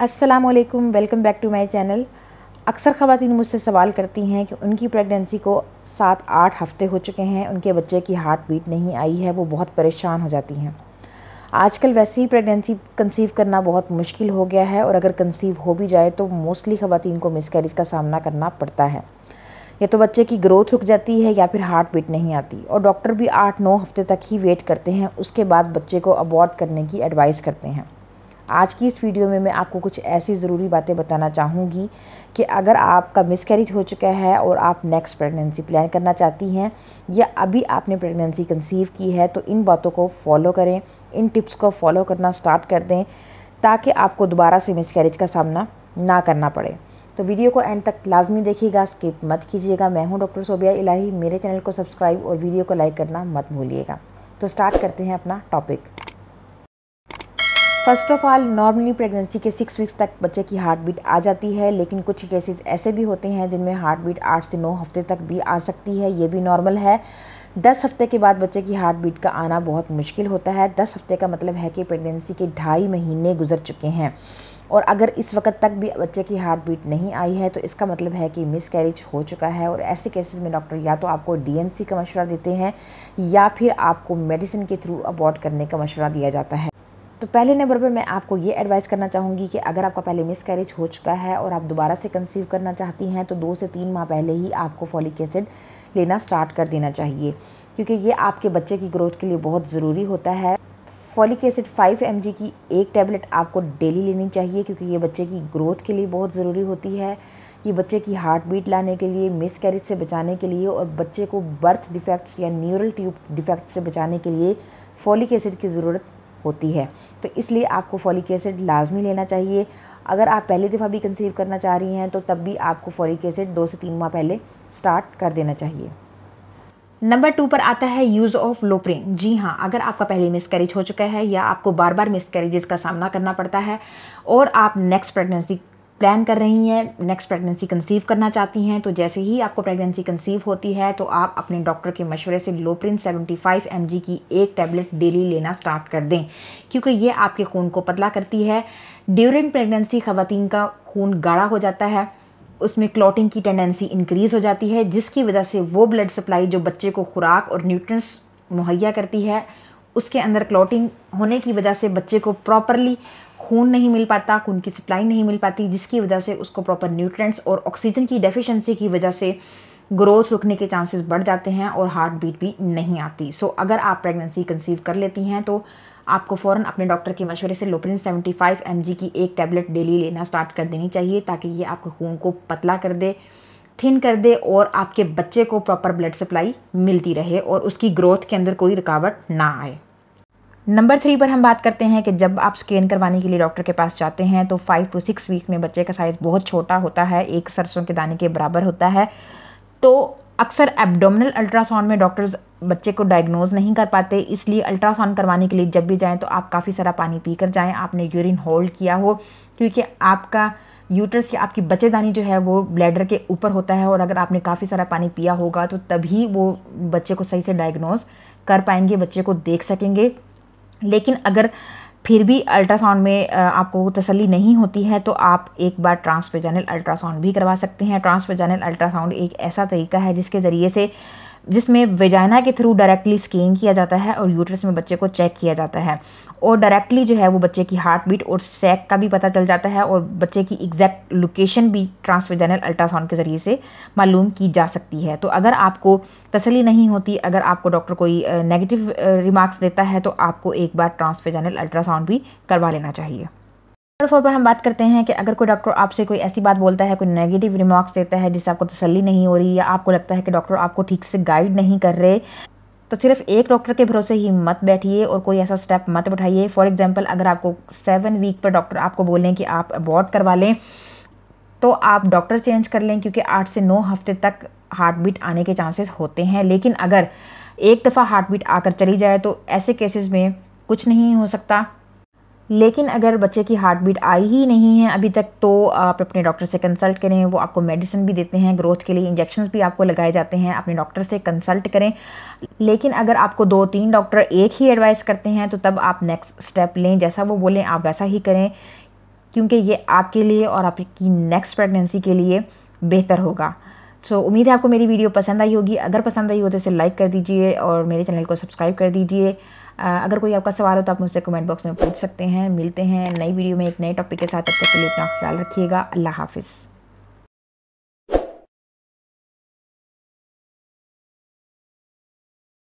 असलकम welcome back to my channel अक्सर ख़वान मुझसे सवाल करती हैं कि उनकी प्रेगनेंसी को सात आठ हफ़्ते हो चुके हैं उनके बच्चे की हार्ट बीट नहीं आई है वो बहुत परेशान हो जाती हैं आजकल वैसे ही प्रेगनेंसी कंसीव करना बहुत मुश्किल हो गया है और अगर कंसीव हो भी जाए तो मोस्टली ख़वान को मिसकैरेज का सामना करना पड़ता है या तो बच्चे की ग्रोथ रुक जाती है या फिर हार्ट बीट नहीं आती और डॉक्टर भी आठ नौ हफ़्ते तक ही वेट करते हैं उसके बाद बच्चे को अबॉर्ड करने की एडवाइस करते हैं आज की इस वीडियो में मैं आपको कुछ ऐसी ज़रूरी बातें बताना चाहूँगी कि अगर आपका मिसकैरेज हो चुका है और आप नेक्स्ट प्रेगनेंसी प्लान करना चाहती हैं या अभी आपने प्रेगनेंसी कंसीव की है तो इन बातों को फॉलो करें इन टिप्स को फॉलो करना स्टार्ट कर दें ताकि आपको दोबारा से मिसकैरेज का सामना ना करना पड़े तो वीडियो को एंड तक लाजमी देखिएगा स्किप मत कीजिएगा मैं हूँ डॉक्टर सोबिया इलाही मेरे चैनल को सब्सक्राइब और वीडियो को लाइक करना मत भूलिएगा तो स्टार्ट करते हैं अपना topic first of all normally pregnancy के सिक्स वीक्स तक बच्चे की हार्ट बीट आ जाती है लेकिन कुछ केसेस ऐसे भी होते हैं जिनमें हार्ट बीट आठ से नौ हफ्ते तक भी आ सकती है ये भी नॉर्मल है दस हफ्ते के बाद बच्चे की हार्ट बीट का आना बहुत मुश्किल होता है दस हफ्ते का मतलब है कि प्रेगनेंसी के ढाई महीने गुजर चुके हैं और अगर इस वक्त तक भी बच्चे की हार्ट बीट नहीं आई है तो इसका मतलब है कि मिस कैरिज हो चुका है और ऐसे केसेस में डॉक्टर या तो आपको डीएनसी का मशवरा देते हैं या फिर आपको मेडिसिन के थ्रू अबॉर्ड करने का मशवरा दिया जाता है तो पहले नंबर पर मैं आपको ये एडवाइस करना चाहूँगी कि अगर आपका पहले मिस कैरेज हो चुका है और आप दोबारा से कंसीव करना चाहती हैं तो दो से तीन माह पहले ही आपको फॉलिक एसिड लेना स्टार्ट कर देना चाहिए क्योंकि ये आपके बच्चे की ग्रोथ के लिए बहुत ज़रूरी होता है फॉलिक एसिड 5 एम की एक टैबलेट आपको डेली लेनी चाहिए क्योंकि ये बच्चे की ग्रोथ के लिए बहुत ज़रूरी होती है ये बच्चे की हार्ट बीट लाने के लिए मिस कैरेज से बचाने के लिए और बच्चे को बर्थ डिफेक्ट्स या न्यूरल ट्यूब डिफेक्ट्स से बचाने के लिए फॉलिक एसिड की ज़रूरत होती है तो इसलिए आपको फॉलिक एसिड लाजमी लेना चाहिए अगर आप पहली दफ़ा भी कंसीव करना चाह रही हैं तो तब भी आपको फॉलिक एसिड दो से तीन माह पहले स्टार्ट कर देना चाहिए नंबर टू पर आता है यूज़ ऑफ लोप्रिन जी हाँ अगर आपका पहले मिसकैरेज हो चुका है या आपको बार बार मिसकैरेजेस का सामना करना पड़ता है और आप नेक्स्ट प्रेगनेंसी प्लान कर रही हैं नेक्स्ट प्रेगनेंसी कंसीव करना चाहती हैं तो जैसे ही आपको प्रेगनेंसी कंसीव होती है तो आप अपने डॉक्टर के मशवरे से लोप्रिन 75 mg की एक टैबलेट डेली लेना स्टार्ट कर दें क्योंकि ये आपके खून को पतला करती है ड्यूरिंग प्रेगनेंसी खातन का खून गाढ़ा हो जाता है उसमें क्लॉटिंग की टेंडेंसी इंक्रीज़ हो जाती है जिसकी वजह से वो ब्लड सप्लाई जो बच्चे को खुराक और न्यूट्रंस मुहैया करती है उसके अंदर क्लॉटिंग होने की वजह से बच्चे को प्रॉपरली खून नहीं मिल पाता खून की सप्लाई नहीं मिल पाती जिसकी वजह से उसको प्रॉपर न्यूट्रेंट्स और ऑक्सीजन की डेफिशिएंसी की वजह से ग्रोथ रुकने के चांसेस बढ़ जाते हैं और हार्ट बीट भी नहीं आती सो so, अगर आप प्रेगनेंसी कंसीव कर लेती हैं तो आपको फ़ौरन अपने डॉक्टर के मशवरे से लोपरिन 75 फाइव की एक टैबलेट डेली लेना स्टार्ट कर देनी चाहिए ताकि ये आपके खून को पतला कर दे थिन कर दे और आपके बच्चे को प्रॉपर ब्लड सप्लाई मिलती रहे और उसकी ग्रोथ के अंदर कोई रुकावट ना आए नंबर थ्री पर हम बात करते हैं कि जब आप स्कैन करवाने के लिए डॉक्टर के पास जाते हैं तो फाइव टू सिक्स वीक में बच्चे का साइज़ बहुत छोटा होता है एक सरसों के दाने के बराबर होता है तो अक्सर एब्डोमिनल अल्ट्रासाउंड में डॉक्टर्स बच्चे को डायग्नोज नहीं कर पाते इसलिए अल्ट्रासाउंड करवाने के लिए जब भी जाएँ तो आप काफ़ी सारा पानी पी कर जाएँ आपने यूरिन होल्ड किया हो क्योंकि आपका यूट्रस की आपकी बच्चेदानी जो है वो ब्लैडर के ऊपर होता है और अगर आपने काफ़ी सारा पानी पिया होगा तो तभी वो बच्चे को सही से डायग्नोज कर पाएंगे बच्चे को देख सकेंगे लेकिन अगर फिर भी अल्ट्रासाउंड में आपको तसल्ली नहीं होती है तो आप एक बार ट्रांसपेजानल अल्ट्रासाउंड भी करवा सकते हैं ट्रांसपेजानल अल्ट्रासाउंड एक ऐसा तरीका है जिसके ज़रिए से जिसमें वेजाइना के थ्रू डायरेक्टली स्कैन किया जाता है और यूट्रस में बच्चे को चेक किया जाता है और डायरेक्टली जो है वो बच्चे की हार्ट बीट और सैक का भी पता चल जाता है और बच्चे की एग्जैक्ट लोकेशन भी ट्रांसवेजाइनल अल्ट्रासाउंड के ज़रिए से मालूम की जा सकती है तो अगर आपको तसली नहीं होती अगर आपको डॉक्टर कोई नेगेटिव रिमार्क्स देता है तो आपको एक बार ट्रांसवेजाइनल अल्ट्रासाउंड भी करवा लेना चाहिए फोर पर हम बात करते हैं कि अगर कोई डॉक्टर आपसे कोई ऐसी बात बोलता है कोई नेगेटिव रिमार्क्स देता है जिससे आपको तसली नहीं हो रही या आपको लगता है कि डॉक्टर आपको ठीक से गाइड नहीं कर रहे तो सिर्फ एक डॉक्टर के भरोसे ही मत बैठिए और कोई ऐसा स्टेप मत उठाइए फॉर एग्ज़ाम्पल अगर आपको सेवन वीक पर डॉक्टर आपको बोलें कि आप अबॉर्ड करवा लें तो आप डॉक्टर चेंज कर लें क्योंकि आठ से नौ हफ्ते तक हार्ट बीट आने के चांसेस होते हैं लेकिन अगर एक दफ़ा हार्ट बीट आकर चली जाए तो ऐसे केसेस में कुछ नहीं हो सकता लेकिन अगर बच्चे की हार्ट बीट आई ही नहीं है अभी तक तो आप अपने डॉक्टर से कंसल्ट करें वो आपको मेडिसिन भी देते हैं ग्रोथ के लिए इंजेक्शन भी आपको लगाए जाते हैं अपने डॉक्टर से कंसल्ट करें लेकिन अगर आपको दो तीन डॉक्टर एक ही एडवाइस करते हैं तो तब आप नेक्स्ट स्टेप लें जैसा वो बोलें आप वैसा ही करें क्योंकि ये आपके लिए और आपकी नेक्स्ट प्रेगनेंसी के लिए बेहतर होगा सो so, उम्मीद है आपको मेरी वीडियो पसंद आई होगी अगर पसंद आई हो तो इसे लाइक कर दीजिए और मेरे चैनल को सब्सक्राइब कर दीजिए अगर कोई आपका सवाल हो तो आप मुझसे कमेंट बॉक्स में पूछ सकते हैं मिलते हैं नई वीडियो में एक नए टॉपिक के साथ तब तक के लिए अपना ख्याल रखिएगा अल्लाह हाफिज़